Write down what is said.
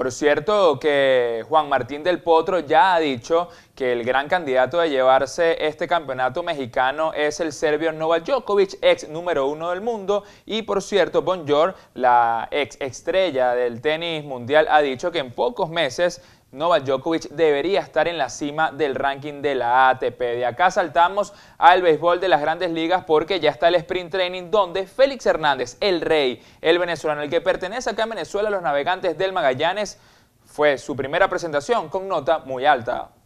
Por cierto que Juan Martín del Potro ya ha dicho que el gran candidato de llevarse este campeonato mexicano es el serbio Novak Djokovic, ex número uno del mundo. Y por cierto, Bonjor, la ex estrella del tenis mundial, ha dicho que en pocos meses Novak Djokovic debería estar en la cima del ranking de la ATP. De acá saltamos al béisbol de las grandes ligas porque ya está el sprint training donde Félix Hernández, el rey, el venezolano, el que pertenece acá a Venezuela a los navegantes del Magallanes, fue su primera presentación con nota muy alta.